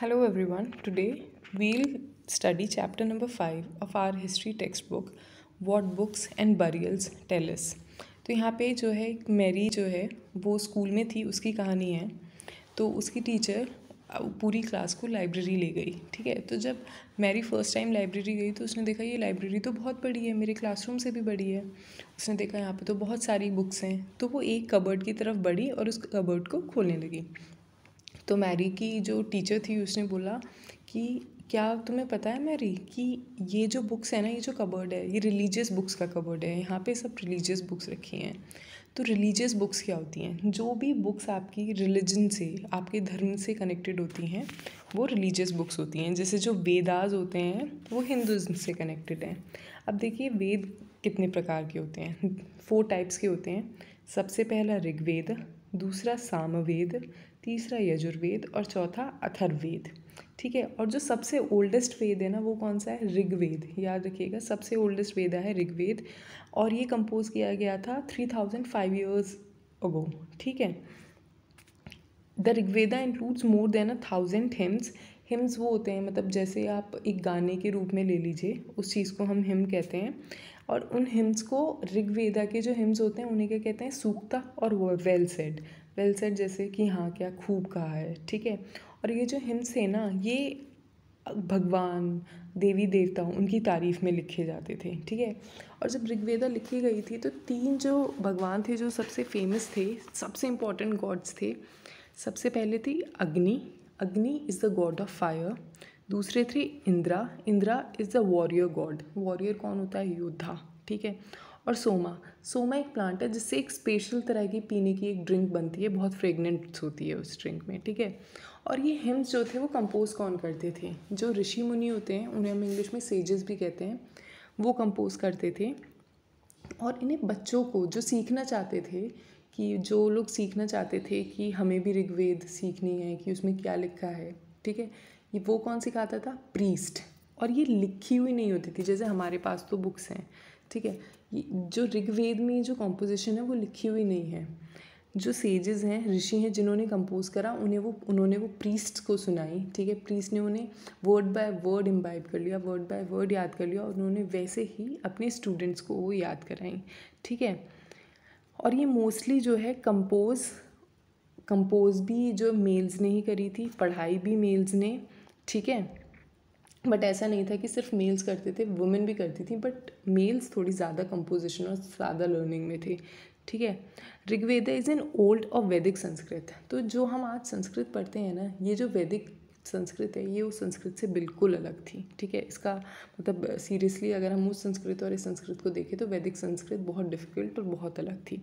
Hello everyone. Today we'll study chapter number 5 of our history textbook What Books and Burials Tell Us. तो यहाँ पे जो है Mary जो है वो स्कूल में थी उसकी कहानी है तो उसकी टीचर पूरी क्लास को लाइब्रेरी ले गई ठीक है तो जब मैरी फर्स्ट टाइम लाइब्रेरी गई तो उसने देखा ये लाइब्रेरी तो बहुत बड़ी है मेरे क्लासरूम से भी बड़ी है उसने देखा यहाँ पे तो बहुत सारी बुक्स हैं तो वो एक कबर्ड की तरफ बढ़ी और उस कबर्ड को खोलने लगी तो मैरी की जो टीचर थी उसने बोला कि क्या तुम्हें पता है मैरी कि ये जो बुक्स है ना ये जो कबर्ड है ये रिलीजियस बुक्स का कबर्ड है यहाँ पे सब रिलीजियस बुक्स रखी हैं तो रिलीजियस बुक्स क्या होती हैं जो भी बुक्स आपकी रिलीजन से आपके धर्म से कनेक्टेड होती हैं वो रिलीजियस बुक्स होती हैं जैसे जो वेदाज होते हैं वो हिंदुज़म से कनेक्टेड हैं अब देखिए वेद कितने प्रकार के होते हैं फोर टाइप्स के होते हैं सबसे पहला ऋग्वेद दूसरा सामवेद तीसरा यजुर्वेद और चौथा अथर्वेद ठीक है और जो सबसे ओल्डेस्ट वेद है ना वो कौन सा है ऋग्वेद याद रखिएगा सबसे ओल्डेस्ट वेद है ऋग्वेद और ये कंपोज किया गया था three thousand five years ago ठीक है the Rigveda includes more than a thousand hymns hymns वो होते हैं मतलब जैसे आप एक गाने के रूप में ले लीजिए उस चीज़ को हम हिम कहते हैं और उन हिम्स को ऋग्वेदा के जो हिम्स होते हैं उन्हें क्या कहते हैं सूखता और वेल सेड वेल सेट जैसे कि हाँ क्या खूब कहा है ठीक है और ये जो हिम्स है ना ये भगवान देवी देवताओं उनकी तारीफ़ में लिखे जाते थे ठीक है और जब ऋग्वेदा लिखी गई थी तो तीन जो भगवान थे जो सबसे फेमस थे सबसे इम्पोर्टेंट गॉड्स थे सबसे पहले थी Agni Agni is the god of fire दूसरे थे Indira Indira is the warrior god warrior कौन होता है योद्धा ठीक है और सोमा सोमा एक प्लांट है जिससे एक स्पेशल तरह की पीने की एक ड्रिंक बनती है बहुत फ्रेगनेंट्स होती है उस ड्रिंक में ठीक है और ये हिम्स जो थे वो कंपोज कौन करते थे जो ऋषि मुनि होते हैं उन्हें हम इंग्लिश में सेजेस भी कहते हैं वो कंपोज करते थे और इन्हें बच्चों को जो सीखना चाहते थे कि जो लोग सीखना चाहते थे कि हमें भी ऋग्वेद सीखनी है कि उसमें क्या लिखा है ठीक है ये वो कौन सिखाता था प्रीस्ट और ये लिखी हुई नहीं होती थी जैसे हमारे पास तो बुक्स हैं ठीक है जो ऋग्वेद में जो कॉम्पोजिशन है वो लिखी हुई नहीं है जो सेजेस हैं ऋषि हैं जिन्होंने कंपोज करा उन्हें वो उन्होंने वो प्रीस्ट को सुनाई ठीक है प्रीस्ट ने उन्हें वर्ड बाय वर्ड इम्बाइब कर लिया वर्ड बाय वर्ड याद कर लिया और उन्होंने वैसे ही अपने स्टूडेंट्स को वो याद कराई ठीक है और ये मोस्टली जो है कंपोज कंपोज भी जो मेल्स ने ही करी थी पढ़ाई भी मेल्स ने ठीक है बट ऐसा नहीं था कि सिर्फ मेल्स करते थे वुमेन भी करती थी बट मेल्स थोड़ी ज़्यादा कंपोजिशन और ज़्यादा लर्निंग में थे ठीक है ऋग्वेद इज़ एन ओल्ड और वैदिक संस्कृत तो जो हम आज संस्कृत पढ़ते हैं ना ये जो वैदिक संस्कृत है ये उस संस्कृत से बिल्कुल अलग थी ठीक है इसका मतलब सीरियसली अगर हम उस संस्कृत और इस संस्कृत को देखें तो वैदिक संस्कृत बहुत डिफ़िकल्ट और बहुत अलग थी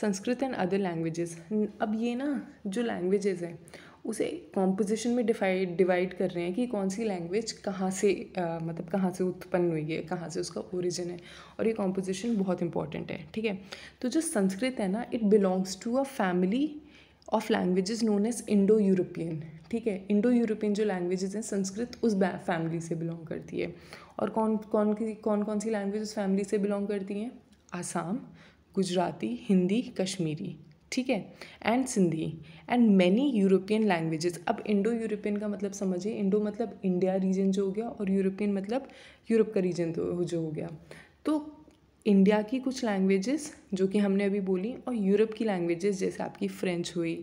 संस्कृत एंड अदर लैंग्वेजेस अब ये ना जो लैंग्वेजेस हैं उसे कॉम्पोजिशन में डिफाइड डिवाइड कर रहे हैं कि कौन सी लैंग्वेज कहाँ से आ, मतलब कहाँ से उत्पन्न हुई है कहाँ से उसका ओरिजिन है और ये कॉम्पोजिशन बहुत इंपॉर्टेंट है ठीक है तो जो संस्कृत है ना it belongs to a family of languages known as Indo European ठीक है इंडो यूरोपियन जो लैंग्वेजेस हैं संस्कृत उस फैमिली से बिलोंग करती है और कौन कौन की कौन कौन सी लैंग्वेज उस फैमिली से बिलोंग करती हैं आसाम गुजराती हिंदी कश्मीरी ठीक है and Sindhi and many European languages अब इंडो यूरोपियन का मतलब समझिए इंडो मतलब इंडिया रीजन जो हो गया और यूरोपियन मतलब यूरोप का रीजन तो जो हो गया तो इंडिया की कुछ लैंग्वेजेस जो कि हमने अभी बोली और यूरोप की लैंग्वेजेस जैसे आपकी फ्रेंच हुई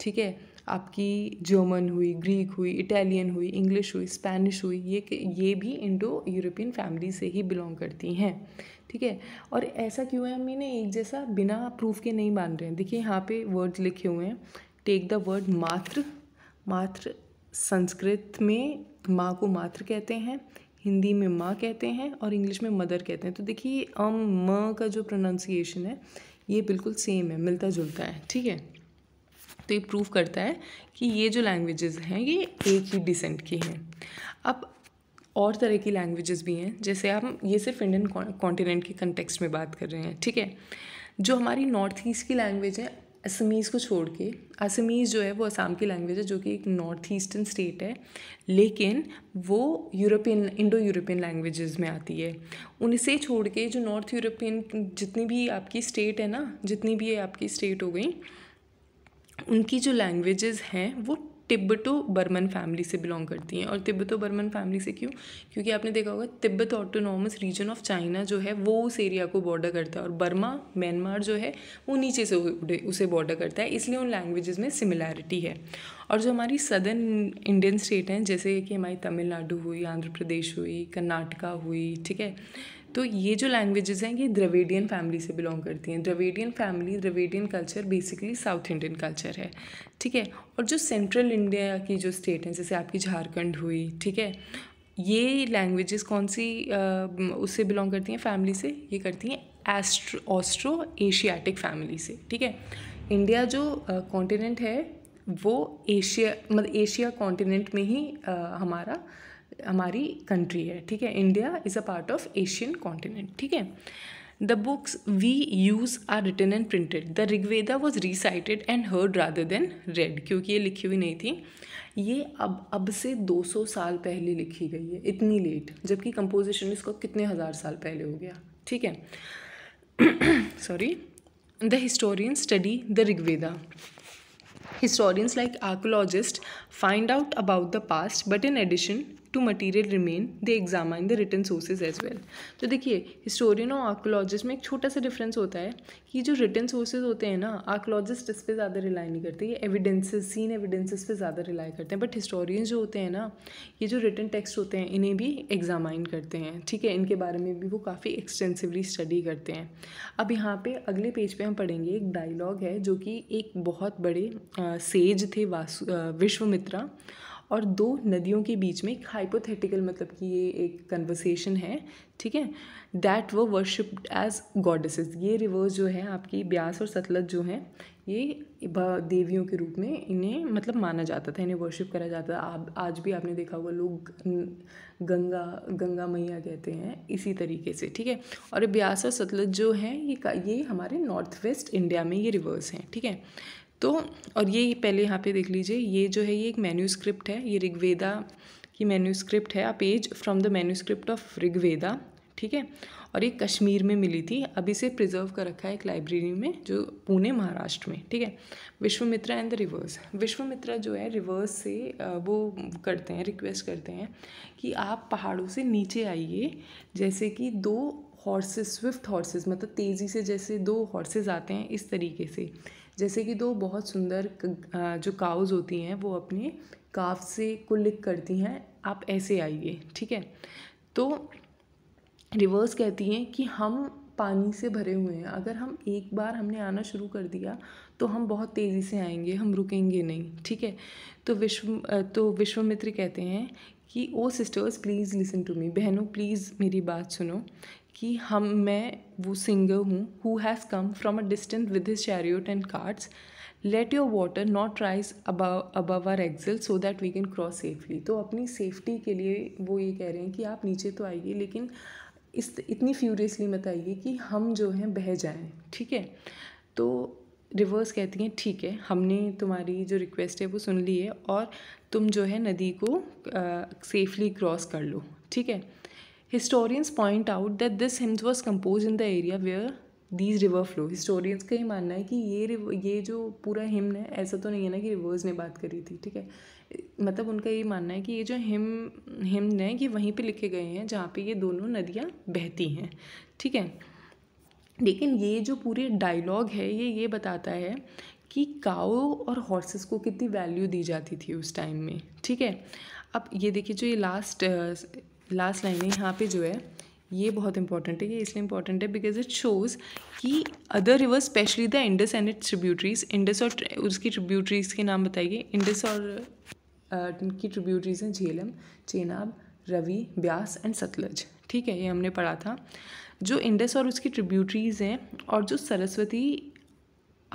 ठीक है आपकी जर्मन हुई ग्रीक हुई इटालियन हुई इंग्लिश हुई स्पेनिश हुई ये ये भी इंडो यूरोपियन फैमिली से ही बिलोंग करती हैं ठीक है और ऐसा क्यों है हम इन्हें एक जैसा बिना प्रूफ के नहीं मान रहे हैं देखिए यहाँ पे वर्ड्स लिखे हुए हैं टेक द वर्ड मात्र मात्र संस्कृत में माँ को मात्र कहते हैं हिंदी में माँ कहते हैं और इंग्लिश में मदर कहते हैं तो देखिए अम म का जो प्रोनाउंसिएशन है ये बिल्कुल सेम है मिलता जुलता है ठीक है तो ये प्रूव करता है कि ये जो लैंग्वेजेस हैं ये एक ही डिसेंट की हैं अब और तरह की लैंग्वेजेस भी हैं जैसे हम ये सिर्फ इंडियन कॉन्टिनेंट के कंटेक्सट में बात कर रहे हैं ठीक है जो हमारी नॉर्थ ईस्ट की लैंग्वेज है असमीज़ को छोड़ के असमीज़ जो है वो असम की लैंग्वेज है जो कि एक नॉर्थ ईस्टर्न स्टेट है लेकिन वो यूरोपियन इंडो यूरोपियन लैंग्वेजेस में आती है उनसे छोड़ के जो नॉर्थ यूरोपियन जितनी भी आपकी स्टेट है ना जितनी भी आपकी स्टेट हो गई उनकी जो लैंग्वेजेस हैं वो तिब्बतो बर्मन फैमिली से बिलोंग करती हैं और तिब्बतो बर्मन फैमिली से क्यों क्योंकि आपने देखा होगा Tibet autonomous region of China जो है वो उस एरिया को बॉर्डर करता है और बर्मा म्यांमार जो है वो नीचे से उसे बॉर्डर करता है इसलिए उन लैंग्वेजेस में सिमिलैरिटी है और जो हमारी सदर्न इंडियन स्टेट हैं जैसे कि हमारी तमिलनाडु हुई आंध्र प्रदेश हुई कर्नाटका हुई ठीक है तो ये जो लैंग्वेजेस हैं ये द्रविडियन फैमिली से बिलोंग करती हैं Dravidian family Dravidian culture basically South Indian culture है ठीक है और जो सेंट्रल इंडिया की जो स्टेट हैं जैसे आपकी झारखंड हुई ठीक है ये लैंग्वेजेस कौन सी उससे बिलोंग करती हैं फैमिली से ये करती हैं एस्ट्रो ऑस्ट्रो एशियाटिक फैमिली से ठीक है इंडिया जो कॉन्टिनेंट है वो एशिया मतलब एशिया कॉन्टिनेंट में ही आ, हमारा हमारी कंट्री है ठीक है India is a part of Asian continent ठीक है the books we use are written and printed the Rigveda was recited and heard rather than read क्योंकि ये लिखी हुई नहीं थी ये अब अब से 200 साल पहले लिखी गई है इतनी लेट जबकि कंपोजिशन इसको कितने हज़ार साल पहले हो गया ठीक है sorry the historian study the Rigveda historians like archaeologists find out about the past but in addition material remain remain exam examine the written sources as well तो देखिए हिस्टोरियन और आर्कोलॉजिस्ट में एक छोटा सा डिफरेंस होता है कि जो रिटर्न सोर्सेज होते हैं ना आर्कोलॉजिस्ट इस पर ज़्यादा रिलाई नहीं करते ये एविडेंसेज सीन एविडेंसेज पे ज़्यादा रिलाई करते हैं बट हिस्टोरियंस जो होते हैं ना ये जो रिटर्न टेक्स्ट होते हैं इन्हें भी एग्जामाइन करते हैं ठीक है इनके बारे में भी वो काफ़ी एक्सटेंसिवली स्टडी करते हैं अब यहाँ पर अगले पेज पर पे हम पढ़ेंगे एक डायलॉग है जो कि एक बहुत बड़े आ, सेज थे वासु विश्वमित्रा और दो नदियों के बीच में एक हाइपोथेटिकल मतलब कि ये एक कन्वर्सेशन है ठीक है डैट वो वर्शिप एज गॉडेसेस ये रिवर्स जो है आपकी ब्यास और सतलज जो हैं ये देवियों के रूप में इन्हें मतलब माना जाता था इन्हें वर्शिप करा जाता था आप आज भी आपने देखा होगा लोग गंगा गंगा मैया कहते हैं इसी तरीके से ठीक है और ब्यास और सतलज जो हैं ये ये हमारे नॉर्थ वेस्ट इंडिया में ये रिवर्स हैं ठीक है तो और ये पहले यहाँ पे देख लीजिए ये जो है ये एक मेन्यूस्क्रिप्ट है ये ऋग्वेदा की मेन्यूस्क्रिप्ट है a page from the manuscript of Rigveda ठीक है और ये कश्मीर में मिली थी अभी से प्रिजर्व कर रखा है एक लाइब्रेरी में जो पुणे महाराष्ट्र में ठीक है Vishwamitra and the rivers Vishwamitra जो है रिवर्स से वो करते हैं रिक्वेस्ट करते हैं कि आप पहाड़ों से नीचे आइए जैसे कि दो हॉर्सेस स्विफ्ट हॉर्सेस मतलब तेज़ी से जैसे दो हॉर्सेस आते हैं इस तरीके से जैसे कि दो बहुत सुंदर जो काउज़ होती हैं वो अपने काफ से कुल्लिक करती हैं आप ऐसे आइए ठीक है तो रिवर्स कहती हैं कि हम पानी से भरे हुए हैं अगर हम एक बार हमने आना शुरू कर दिया तो हम बहुत तेज़ी से आएंगे हम रुकेंगे नहीं ठीक है तो विश्व तो विश्वमित्र कहते हैं कि O sisters please listen to me बहनों प्लीज़ मेरी बात सुनो कि हम मैं वो सिंगर हूँ who has come from a distance with his chariot and cards let your water not rise above our axle so that we can cross safely तो अपनी सेफ्टी के लिए वो ये कह रहे हैं कि आप नीचे तो आइए लेकिन इस इतनी फ्यूरियसली मत आइए कि हम जो हैं बह जाएं ठीक है तो रिवर्स कहती हैं ठीक है हमने तुम्हारी जो रिक्वेस्ट है वो सुन ली है और तुम जो है नदी को सेफली क्रॉस कर लो ठीक है historians point out that this hymns was compose in the area where these river flow historians का ये मानना है कि ये ये जो पूरा हिम है ऐसा तो नहीं है ना कि रिवर्स ने बात करी थी ठीक है मतलब उनका ये मानना है कि ये जो हिम हिम है ये वहीं पे लिखे गए हैं जहाँ पे ये दोनों नदियाँ बहती हैं ठीक है लेकिन ये जो पूरे डायलॉग है ये ये बताता है कि काओ और हॉर्सेस को कितनी वैल्यू दी जाती थी उस टाइम में ठीक है अब ये देखिए जो ये लास्ट लास्ट लाइन है यहाँ पे जो है ये बहुत इंपॉर्टेंट है ये इसलिए इंपॉर्टेंट है बिकॉज इट शोज कि other rivers specially the Indus and its tributaries Indus और उसकी ट्रिब्यूटरीज के नाम बताइए इंडस और uh, की ट्रिब्यूटरीज हैं झेलम चेनाब रवि ब्यास एंड सतलज ठीक है ये हमने पढ़ा था जो इंडस और उसकी ट्रिब्यूटरीज़ हैं और जो Saraswati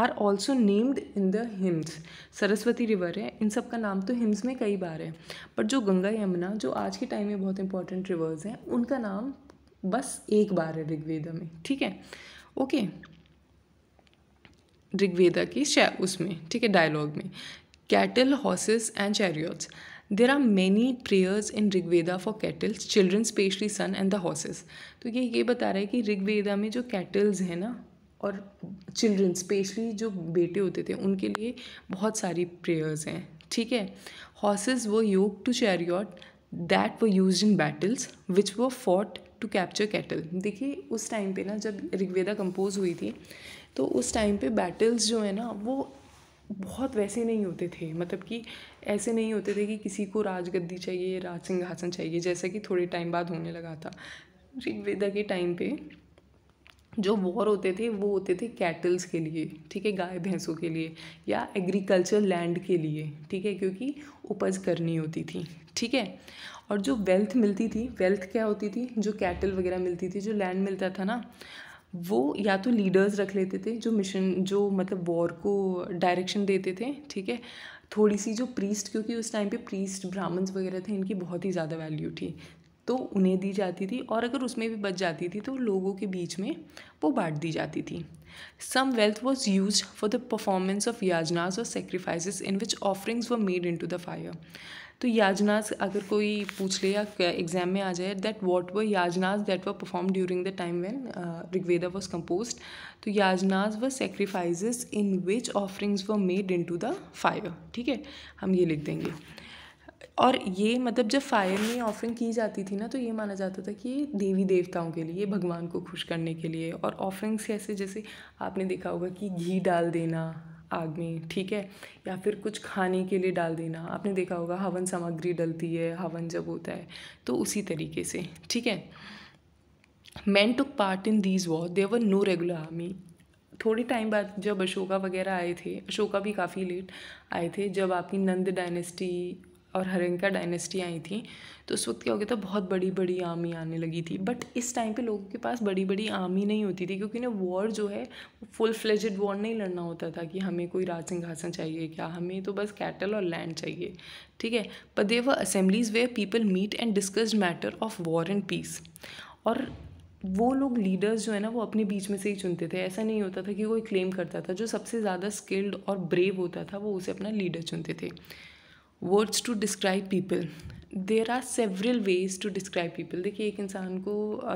are also named in the hymns Saraswati river है इन सब का नाम तो हिम्स में कई बार है पर जो गंगा यमुना जो आज के टाइम में बहुत इंपॉर्टेंट रिवर्स हैं उनका नाम बस एक बार है ऋग्वेद में ठीक है ओके ऋग्वेदा की शै उसमें ठीक है डायलॉग में cattle horses and chariots there are many prayers in Rigveda for cattles children specially son and the horses तो ये ये बता रहा है कि ऋग्वेदा में जो कैटल्स हैं ना और चिल्ड्रन स्पेशली जो बेटे होते थे उनके लिए बहुत सारी प्रेयर्स हैं ठीक है हॉर्सेज वो योग टू चैरियॉट दैट वो यूज इन बैटल्स विच वो फॉट टू कैप्चर कैटल देखिए उस टाइम पे ना जब ऋग्वेदा कंपोज हुई थी तो उस टाइम पे बैटल्स जो है ना वो बहुत वैसे नहीं होते थे मतलब कि ऐसे नहीं होते थे कि किसी को राजगद्दी चाहिए राज सिंहासन चाहिए जैसा कि थोड़े टाइम बाद होने लगा था ऋग्वेदा के टाइम पे जो वॉर होते थे वो होते थे कैटल्स के लिए ठीक है गाय भैंसों के लिए या एग्रीकल्चर लैंड के लिए ठीक है क्योंकि उपज करनी होती थी ठीक है और जो वेल्थ मिलती थी वेल्थ क्या होती थी जो कैटल वगैरह मिलती थी जो लैंड मिलता था ना वो या तो लीडर्स रख लेते थे जो मिशन जो मतलब वॉर को डायरेक्शन देते थे ठीक है थोड़ी सी जो प्रीस्ट क्योंकि उस टाइम पे प्रीस्ट ब्राह्मण्स वगैरह थे इनकी बहुत ही ज़्यादा वैल्यू थी तो उन्हें दी जाती थी और अगर उसमें भी बच जाती थी तो लोगों के बीच में वो बांट दी जाती थी some wealth was use for the performance of yajnas और sacrifice in which offerings were made in to the fire तो याजनाज अगर कोई पूछ ले या एग्जाम में आ जाए that what were yajnas that were perform during the time when Rigveda was compose तो yajnas were sacrifice in which offerings were made in to the fire ठीक है हम ये लिख देंगे और ये मतलब जब फायर में ऑफरिंग की जाती थी ना तो ये माना जाता था कि ये देवी देवताओं के लिए भगवान को खुश करने के लिए और ऑफरिंग से ऐसे जैसे आपने देखा होगा कि घी डाल देना आग में ठीक है या फिर कुछ खाने के लिए डाल देना आपने देखा होगा हवन सामग्री डलती है हवन जब होता है तो उसी तरीके से ठीक है man took part in these war there were no regular army थोड़ी टाइम बाद जब अशोका वगैरह आए थे अशोका भी काफ़ी लेट आए थे जब आपकी नंद डायनेस्टी और हरिंका डायनेस्टी आई थी तो उस वक्त क्या हो गया था बहुत बड़ी बड़ी आर्मी आने लगी थी बट इस टाइम पे लोगों के पास बड़ी बड़ी आर्मी नहीं होती थी क्योंकि ना वॉर जो है वो फुल फ्लेजेड वॉर नहीं लड़ना होता था कि हमें कोई राज सिंहासन चाहिए क्या हमें तो बस कैटल और लैंड चाहिए ठीक है पर there assemblies where people meet and discuss matter of war and peace और वो लोग लीडर्स जो है ना वो अपने बीच में से ही चुनते थे ऐसा नहीं होता था कि कोई क्लेम करता था जो सबसे ज़्यादा स्किल्ड और ब्रेव होता था वो उसे अपना लीडर चुनते थे words to describe people there are several ways to describe people देखिए एक इंसान को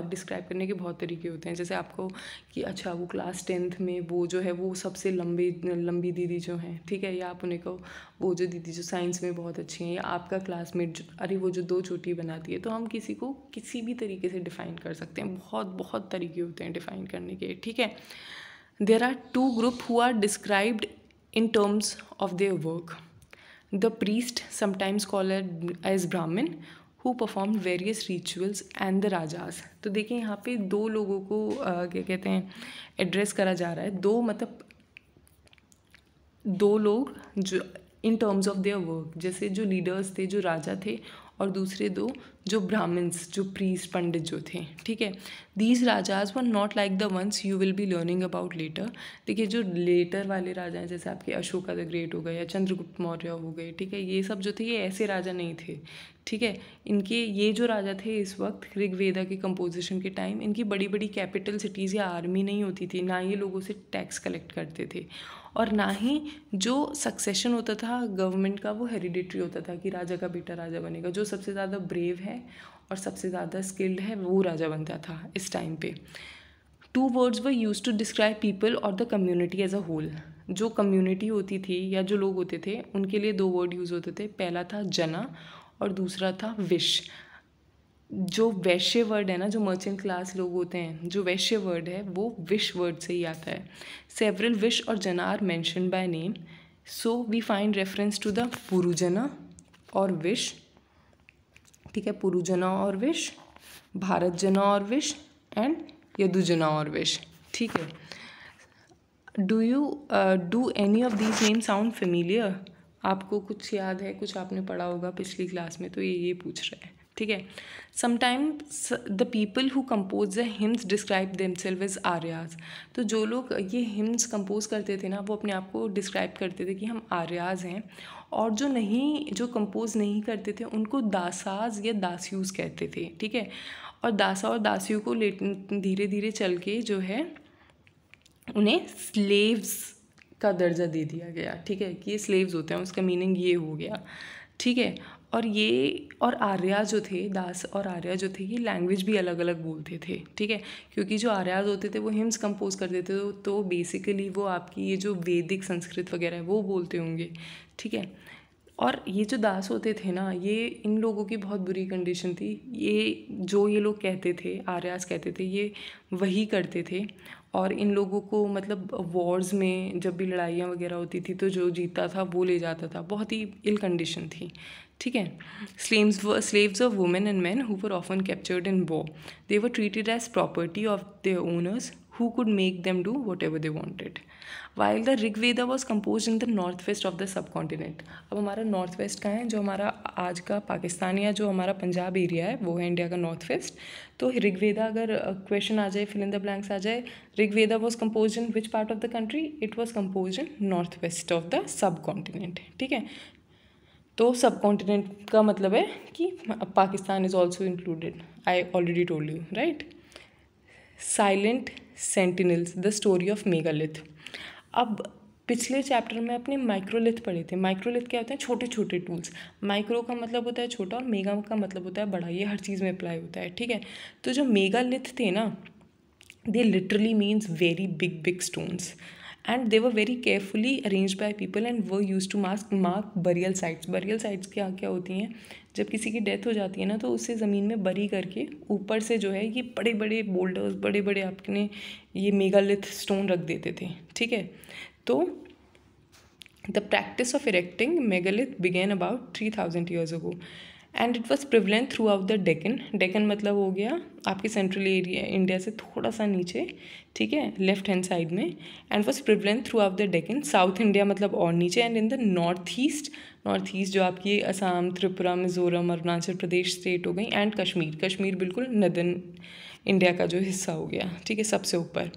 डिस्क्राइब करने के बहुत तरीके होते हैं जैसे आपको कि अच्छा वो क्लास टेंथ में वो जो है वो सबसे लंबी लंबी दीदी जो हैं ठीक है या आप उन्हें कहो वो जो दीदी जो साइंस में बहुत अच्छी हैं या आपका क्लासमेट जो अरे वो जो दो चोटी बनाती है तो हम किसी को किसी भी तरीके से डिफ़ाइन कर सकते हैं बहुत बहुत तरीके होते हैं डिफ़ाइन करने के ठीक है there are two group who are described in terms of their work the priest sometimes called as Brahmin who perform various rituals and the rajas तो देखिए यहाँ पे दो लोगों को आ, क्या कहते हैं एड्रेस करा जा रहा है दो मतलब दो लोग जो in terms of their work जैसे जो लीडर्स थे जो राजा थे और दूसरे दो जो ब्राह्मण्स जो प्रीस पंडित जो थे ठीक है these rajas were not like the ones you will be learning about later देखिए जो लेटर वाले राजा हैं जैसे आपके अशोका द ग्रेट हो गए या चंद्रगुप्त मौर्य हो गए ठीक है ये सब जो थे ये ऐसे राजा नहीं थे ठीक है इनके ये जो राजा थे इस वक्त ऋग्वेदा के कंपोजिशन के टाइम इनकी बड़ी बड़ी कैपिटल सिटीज़ या आर्मी नहीं होती थी ना ये लोगों से टैक्स कलेक्ट करते थे और ना ही जो सक्सेशन होता था गवर्नमेंट का वो हेरिडिटरी होता था कि राजा का बेटा राजा बनेगा जो सबसे ज़्यादा ब्रेव है है और सबसे ज़्यादा स्किल्ड है वो राजा बनता था इस टाइम पे two words were use to describe people और the community as a whole जो कम्युनिटी होती थी या जो लोग होते थे उनके लिए दो वर्ड यूज़ होते थे पहला था जना और दूसरा था विश जो वैश्य वर्ड है ना जो मर्चेंट क्लास लोग होते हैं जो वैश्य वर्ड है वो विश वर्ड से ही आता है सेवरल विश और jana are mention by name so we find reference to the Purujana और विश ठीक है पुरुजना और विष भारत जना और विष एंड यदुजना और विष ठीक है do you do any of these name sound familiar आपको कुछ याद है कुछ आपने पढ़ा होगा पिछली क्लास में तो ये ये पूछ रहे हैं ठीक है sometimes the people who compose the hymns describe themselves is आर्याज तो जो लोग ये हिम्स कंपोज करते थे ना वो अपने आप को डिस्क्राइब करते थे कि हम आर्याज हैं और जो नहीं जो कंपोज़ नहीं करते थे उनको दासाज या दास्यूज़ कहते थे ठीक है और दासा और दासियों को ले धीरे धीरे चल के जो है उन्हें स्लेव्स का दर्जा दे दिया गया ठीक है कि ये स्लेव्स होते हैं उसका मीनिंग ये हो गया ठीक है और ये और आर्या जो थे दास और आर्या जो थे ये लैंग्वेज भी अलग अलग बोलते थे ठीक है क्योंकि जो आर्याज होते थे वो हिम्स कंपोज करते थे तो बेसिकली वो आपकी ये जो वैदिक संस्कृत वगैरह है वो बोलते होंगे ठीक है और ये जो दास होते थे ना ये इन लोगों की बहुत बुरी कंडीशन थी ये जो ये लोग कहते थे आर्यास कहते थे ये वही करते थे और इन लोगों को मतलब वॉर्स में जब भी लड़ाइयाँ वगैरह होती थी तो जो जीतता था वो ले जाता था बहुत ही इल कंडीशन थी ठीक है slams slaves of women and man who were often captured in war they were treated as property of their owners who could make them do whatever they wanted. While the Rig Veda was composed in the northwest of the subcontinent. अब हमारा north west का है जो हमारा आज का पाकिस्तान या जो हमारा पंजाब एरिया है वो है इंडिया का नॉर्थ वेस्ट तो ऋग्वेदा अगर क्वेश्चन आ जाए फिल इन द ब्लैंक्स आ जाए Rigveda was compose in which part of the country it was compose in north west of the subcontinent ठीक है तो सब कॉन्टिनेंट का मतलब है कि Pakistan is also included I already told you right silent sentinels the story of megalith अब पिछले chapter में अपने माइक्रोलिथ पढ़े थे माइक्रोलिथ क्या होते हैं छोटे छोटे टूल्स माइक्रो का मतलब होता है छोटा और मेगा का मतलब होता है बड़ा ये हर चीज़ में अप्लाई होता है ठीक है तो जो मेगालिथ थे ना they literally means very big big stones and they were very carefully arrange by people and वो use to mask mark burial sites burial sites क्या क्या होती हैं जब किसी की डेथ हो जाती है ना तो उसे ज़मीन में बरी करके ऊपर से जो है ये बड़े बड़े बोल्डर्स बड़े बड़े आपने ये मेगालिथ स्टोन रख देते थे ठीक है तो the practice of erecting megalith began about three thousand years ago and it was prevalent throughout the Deccan Deccan मतलब हो गया आपके सेंट्रल एरिया इंडिया से थोड़ा सा नीचे ठीक है लेफ्ट हैंड साइड में and was prevalent throughout the Deccan South India मतलब और नीचे and in the north east north east जो आपकी असम त्रिपुरा मिजोरम अरुणाचल प्रदेश स्टेट हो गई एंड कश्मीर कश्मीर बिल्कुल नदन इंडिया का जो हिस्सा हो गया ठीक है सबसे ऊपर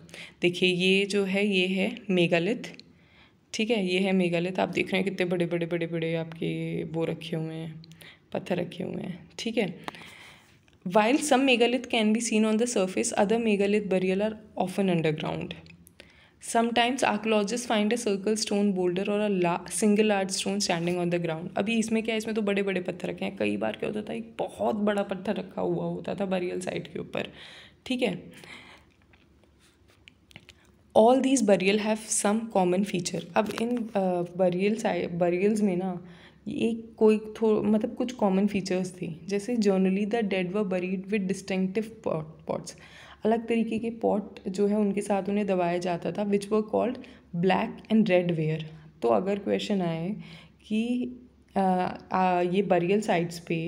देखिए ये जो है ये है मेघालित ठीक है ये है मेघालय आप देख रहे हैं कितने बड़े बड़े बड़े बड़े आपके वो रखे हुए हैं पत्थर रखे हुए हैं ठीक है while some megalith can be seen on the surface other megalith burial are often underground sometimes archaeologist find a circle stone boulder और a single large stone standing on the ground अभी इसमें क्या है इसमें तो बड़े बड़े पत्थर रखे हैं कई बार क्या होता था एक बहुत बड़ा पत्थर रखा हुआ होता था बरियल साइट के ऊपर ठीक है all these burial have some common feature अब इन बरियल बरियल्स में ना एक कोई थो मतलब कुछ कॉमन फीचर्स थे जैसे generally the dead were buried with distinctive pots अलग तरीके के पॉट जो है उनके साथ उन्हें दबाया जाता था which were called black and red ware तो अगर क्वेश्चन आए कि आ, आ, ये बरियल साइट्स पे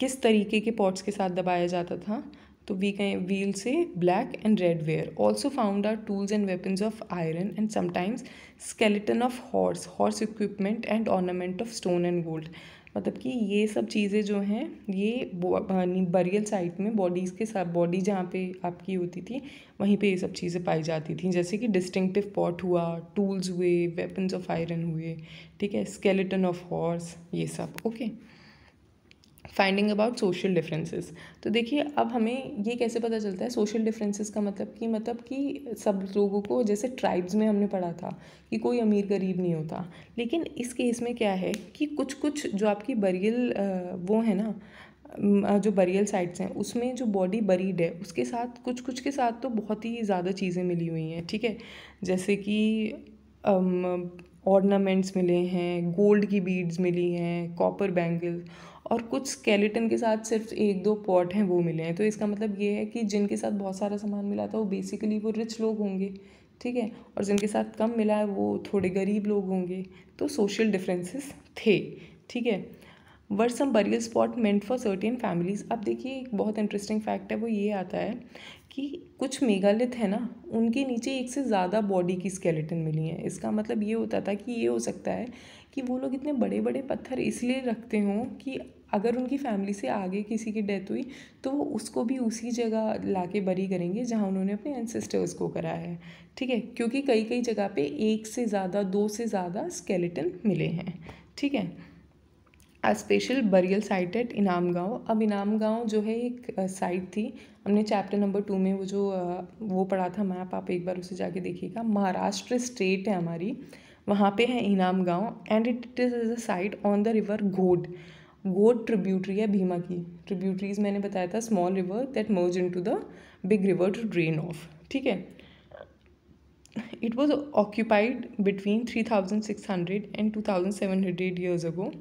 किस तरीके के पॉट्स के साथ दबाया जाता था तो we can we'll say black and red ware also found are tools and weapons of iron and sometimes skeleton of horse horse equipment and ornament of stone and gold मतलब कि ये सब चीज़ें जो हैं ये बरियल साइट में bodies के साथ बॉडी जहाँ पे आपकी होती थी वहीं पे ये सब चीज़ें पाई जाती थी जैसे कि डिस्टिंक्टिव पॉट हुआ टूल्स हुए वेपन्स ऑफ आयरन हुए ठीक है स्केलेटन ऑफ हॉर्स ये सब okay okay? Finding about social differences तो देखिए अब हमें ये कैसे पता चलता है सोशल डिफरेंसेस का मतलब कि मतलब कि सब लोगों को जैसे ट्राइब्स में हमने पढ़ा था कि कोई अमीर गरीब नहीं होता लेकिन इस केस में क्या है कि कुछ कुछ जो आपकी बरियल वो है ना जो बरियल साइट्स हैं उसमें जो बॉडी बरीड है उसके साथ कुछ कुछ के साथ तो बहुत ही ज़्यादा चीज़ें मिली हुई हैं ठीक है जैसे कि ऑर्नामेंट्स मिले हैं गोल्ड की बीड्स मिली हैं कॉपर बैंगल्स और कुछ स्केलेटन के साथ सिर्फ एक दो पॉट हैं वो मिले हैं तो इसका मतलब ये है कि जिनके साथ बहुत सारा सामान मिला था वो बेसिकली वो रिच लोग होंगे ठीक है और जिनके साथ कम मिला है वो थोड़े गरीब लोग होंगे तो सोशल डिफरेंसेस थे ठीक है were some burial spot meant for certain families अब देखिए एक बहुत इंटरेस्टिंग फैक्ट है वो ये आता है कि कुछ मेगालिथ है ना उनके नीचे एक से ज़्यादा बॉडी की स्केलेटन मिली हैं इसका मतलब ये होता था कि ये हो सकता है कि वो लोग इतने बड़े बड़े पत्थर इसलिए रखते हों कि अगर उनकी फैमिली से आगे किसी की डेथ हुई तो वो उसको भी उसी जगह ला के बरी करेंगे जहाँ उन्होंने अपने एनसेस्टर्स को करा है ठीक है क्योंकि कई कई जगह पे एक से ज़्यादा दो से ज़्यादा स्केलेटन मिले हैं ठीक है a special burial site at Inamgaon अब इनाम गाँव जो है एक साइट थी हमने चैप्टर नंबर टू में वो जो वो पढ़ा था मैप आप एक बार उसे जाके देखिएगा महाराष्ट्र स्टेट है हमारी वहाँ पे है Inamgaon and it is a site on the river Ghod वो ट्रिब्यूटरी है भीमा की ट्रिब्यूटरीज मैंने बताया था small river that merge in to the big river to drain off ठीक है it was occupied between three thousand six hundred and two thousand seven hundred years ago ago.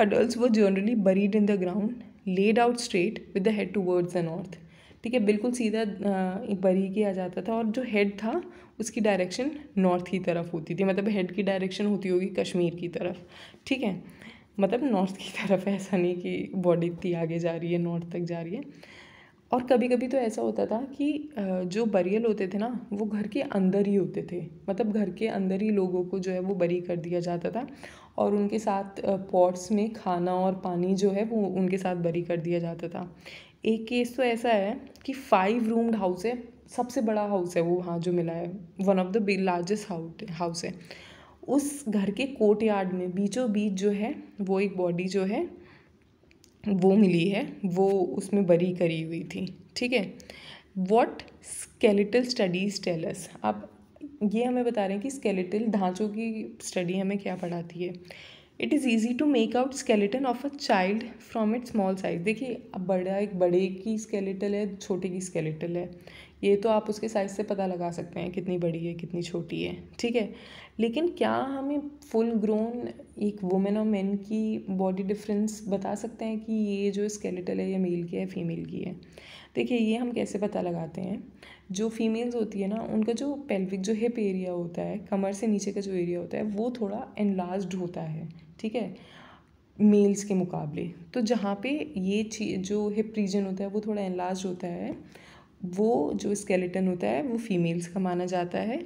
Adult were generally buried in the ground laid out straight with the head towards the north ठीक है बिल्कुल सीधा बरी किया जाता था और जो हेड था उसकी डायरेक्शन नॉर्थ की तरफ होती थी मतलब हेड की डायरेक्शन होती होगी कश्मीर की तरफ ठीक है मतलब नॉर्थ की तरफ है ऐसा नहीं कि बॉडी इतनी आगे जा रही है नॉर्थ तक जा रही है और कभी कभी तो ऐसा होता था कि जो बरियल होते थे ना वो घर के अंदर ही होते थे मतलब घर के अंदर ही लोगों को जो है वो बरी कर दिया जाता था और उनके साथ पॉट्स में खाना और पानी जो है वो उनके साथ बरी कर दिया जाता था एक केस तो ऐसा है कि फाइव रूम्ड हाउस है सबसे बड़ा हाउस है वो वहाँ जो मिला है one of the largest house है उस घर के कोर्ट यार्ड में बीचों बीच जो है वो एक बॉडी जो है वो मिली है वो उसमें बरी करी हुई थी ठीक है वॉट स्केलेटल स्टडीज़ टेलस आप ये हमें बता रहे हैं कि स्केलेटल ढांचों की स्टडी हमें क्या पढ़ाती है it is easy to make out skeleton of a child from it small size देखिए अब बड़ा एक बड़े की स्केलेटल है छोटे की स्केलेटल है ये तो आप उसके साइज़ से पता लगा सकते हैं कितनी बड़ी है कितनी छोटी है ठीक है लेकिन क्या हमें फुल ग्रोन एक वुमेन और मैन की बॉडी डिफरेंस बता सकते हैं कि ये जो स्केलेटल है ये मेल की है फीमेल की है देखिए ये हम कैसे पता लगाते हैं जो फीमेल्स होती है ना उनका जो पेल्विक जो हिप एरिया होता है कमर से नीचे का जो एरिया होता है वो थोड़ा एनलार्ज होता है ठीक है मेल्स के मुकाबले तो जहाँ पे ये चीज जो हिप रीजन होता है वो थोड़ा एनलार्ज होता है वो जो स्केलेटन होता है वो फीमेल्स का माना जाता है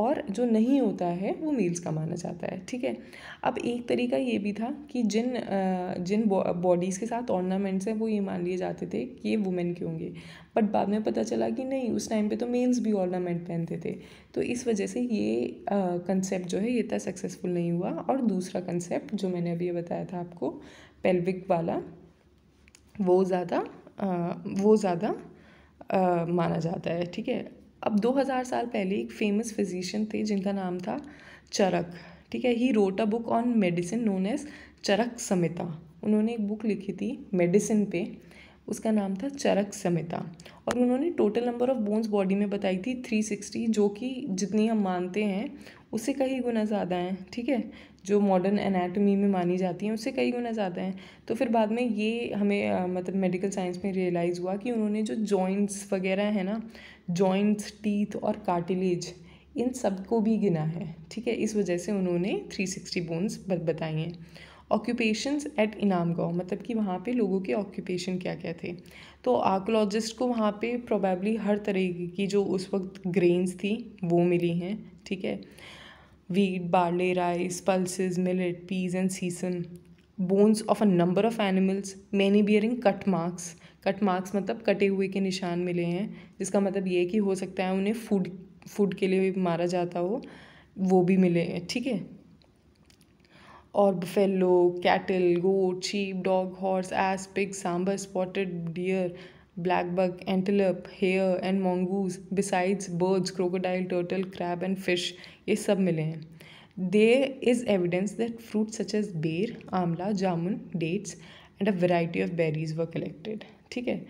और जो नहीं होता है वो मेल्स का माना जाता है ठीक है अब एक तरीका ये भी था कि जिन जिन बॉडीज़ के साथ ऑर्नामेंट्स हैं वो ये मान लिए जाते थे कि ये वुमेन के होंगे बट बाद में पता चला कि नहीं उस टाइम पे तो मेल्स भी ऑर्नामेंट पहनते थे तो इस वजह से ये कंसेप्ट जो है ये इतना सक्सेसफुल नहीं हुआ और दूसरा कंसेप्ट जो मैंने अभी बताया था आपको पेल्विक वाला वो ज़्यादा वो ज़्यादा माना जाता है ठीक है अब 2000 साल पहले एक फेमस फिजिशियन थे जिनका नाम था चरक ठीक है he wrote a book on medicine known as Charak Samhita उन्होंने एक बुक लिखी थी मेडिसिन पे उसका नाम था चरक समिता और उन्होंने total number of bones body में बताई थी 360 जो कि जितनी हम मानते हैं उससे कई गुना ज़्यादा हैं ठीक है जो मॉडर्न एनाटमी में मानी जाती हैं उससे कई गुना ज़्यादा हैं तो फिर बाद में ये हमें मतलब मेडिकल साइंस में रियलाइज़ हुआ कि उन्होंने जो जॉइंट्स वगैरह हैं ना जॉइंट्स टीथ और कार्टिलेज इन सब को भी गिना है ठीक है इस वजह से उन्होंने थ्री सिक्सटी बोन्स बताई हैं ऑक्यूपेशंस एट इनाम गाँव मतलब कि वहाँ पे लोगों के ऑक्यूपेशन क्या क्या थे तो आर्कोलॉजिस्ट को वहाँ पे प्रोबेबली हर तरह की जो उस वक्त ग्रेन्स थी वो मिली हैं ठीक है wheat, barley, rice, pulses, millet, peas, and sesame. Bones of a number of animals, many bearing cut marks. Cut marks मतलब कटे हुए के निशान मिले हैं जिसका मतलब ये है कि हो सकता है उन्हें फूड फूड के लिए मारा जाता हो वो भी मिले हैं ठीक है और buffalo cattle goat sheep dog horse ass pig sambar spotted deer black buck, antelope, hare, and mongoose, besides birds, crocodile, turtle, crab, and fish. ये सब मिले हैं there is evidence that fruit such as ber amla jamun dates and a variety of berries were collected ठीक है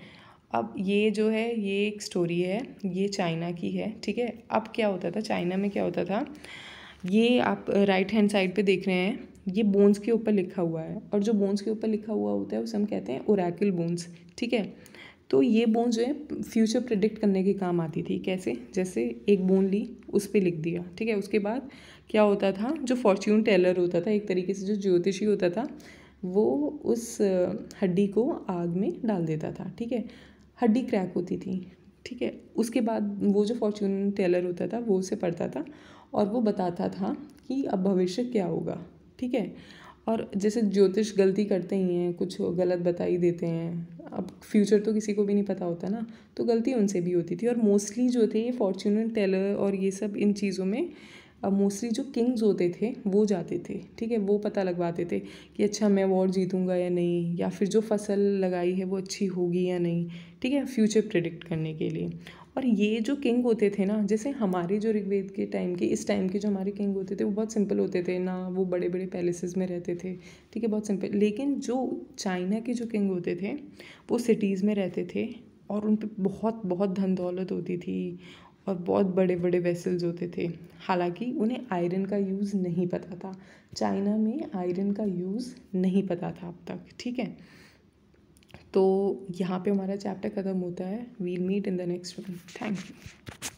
अब ये जो है ये एक स्टोरी है ये चाइना की है ठीक है अब क्या होता था चाइना में क्या होता था ये आप राइट हैंड साइड पे देख रहे हैं ये बोन्स के ऊपर लिखा हुआ है और जो बोन्स के ऊपर लिखा हुआ होता है उसे हम कहते हैं ओरैकल बोन्स ठीक है तो ये बोन जो है फ्यूचर प्रिडिक्ट करने के काम आती थी कैसे जैसे एक बोन ली उस पर लिख दिया ठीक है उसके बाद क्या होता था जो फॉर्च्यून टेलर होता था एक तरीके से जो ज्योतिषी होता था वो उस हड्डी को आग में डाल देता था ठीक है हड्डी क्रैक होती थी ठीक है उसके बाद वो जो फॉर्च्यून टेलर होता था वो उसे पढ़ता था और वो बताता था कि अब भविष्य क्या होगा ठीक है और जैसे ज्योतिष गलती करते ही हैं कुछ गलत बता ही देते हैं अब फ्यूचर तो किसी को भी नहीं पता होता ना तो गलती उनसे भी होती थी और मोस्टली जो थे ये फॉर्चूनर टेलर और ये सब इन चीज़ों में मोस्टली जो किंग्स होते थे वो जाते थे ठीक है वो पता लगवाते थे कि अच्छा मैं अवार्ड जीतूंगा या नहीं या फिर जो फसल लगाई है वो अच्छी होगी या नहीं ठीक है फ्यूचर प्रिडिक्ट करने के लिए और ये जो किंग होते थे ना जैसे हमारे जो ऋग्वेद के टाइम के इस टाइम के जो हमारे किंग होते थे वो बहुत सिंपल होते थे ना वो बड़े बड़े पैलेसेस में रहते थे ठीक है बहुत सिंपल लेकिन जो चाइना के जो किंग होते थे वो सिटीज़ में रहते थे और उन पर बहुत बहुत धन दौलत होती थी और बहुत बड़े बड़े वेसल्स होते थे हालांकि उन्हें आयरन का यूज़ नहीं पता था चाइना में आयरन का यूज़ नहीं पता था अब तक ठीक है तो यहाँ पे हमारा चैप्टर ख़त्म होता है we'll meet in the next one thank you